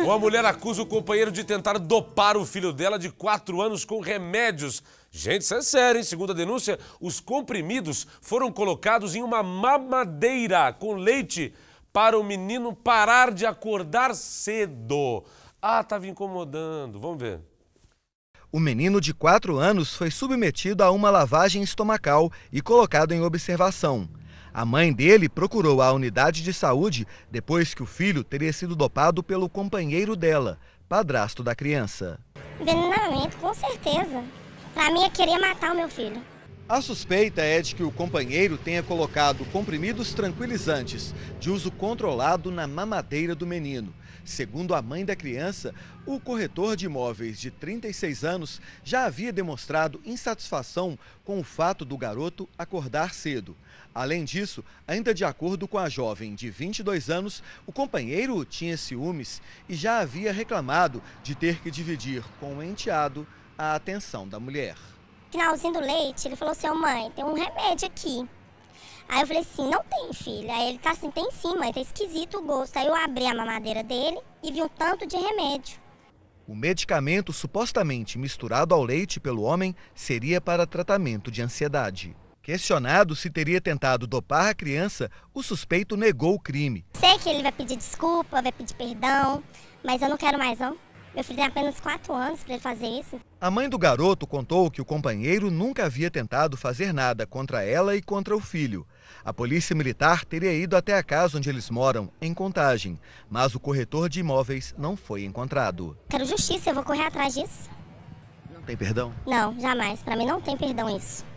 Uma mulher acusa o companheiro de tentar dopar o filho dela de 4 anos com remédios. Gente, isso é sério, hein? Segundo a denúncia, os comprimidos foram colocados em uma mamadeira com leite para o menino parar de acordar cedo. Ah, estava incomodando. Vamos ver. O menino de 4 anos foi submetido a uma lavagem estomacal e colocado em observação. A mãe dele procurou a unidade de saúde depois que o filho teria sido dopado pelo companheiro dela, padrasto da criança. Envenenamento, com certeza. Para mim, é querer matar o meu filho. A suspeita é de que o companheiro tenha colocado comprimidos tranquilizantes de uso controlado na mamadeira do menino Segundo a mãe da criança, o corretor de imóveis de 36 anos já havia demonstrado insatisfação com o fato do garoto acordar cedo. Além disso, ainda de acordo com a jovem de 22 anos, o companheiro tinha ciúmes e já havia reclamado de ter que dividir com o enteado a atenção da mulher. Finalzinho do leite, ele falou assim: mãe, tem um remédio aqui. Aí eu falei assim, não tem, filho. Aí ele tá assim, tem sim, mãe, tá esquisito o gosto. Aí eu abri a mamadeira dele e vi um tanto de remédio. O medicamento supostamente misturado ao leite pelo homem seria para tratamento de ansiedade. Questionado se teria tentado dopar a criança, o suspeito negou o crime. Sei que ele vai pedir desculpa, vai pedir perdão, mas eu não quero mais não. Meu filho tem apenas 4 anos para ele fazer isso. A mãe do garoto contou que o companheiro nunca havia tentado fazer nada contra ela e contra o filho. A polícia militar teria ido até a casa onde eles moram, em Contagem, mas o corretor de imóveis não foi encontrado. Quero justiça, eu vou correr atrás disso. Não tem perdão? Não, jamais. Para mim não tem perdão isso.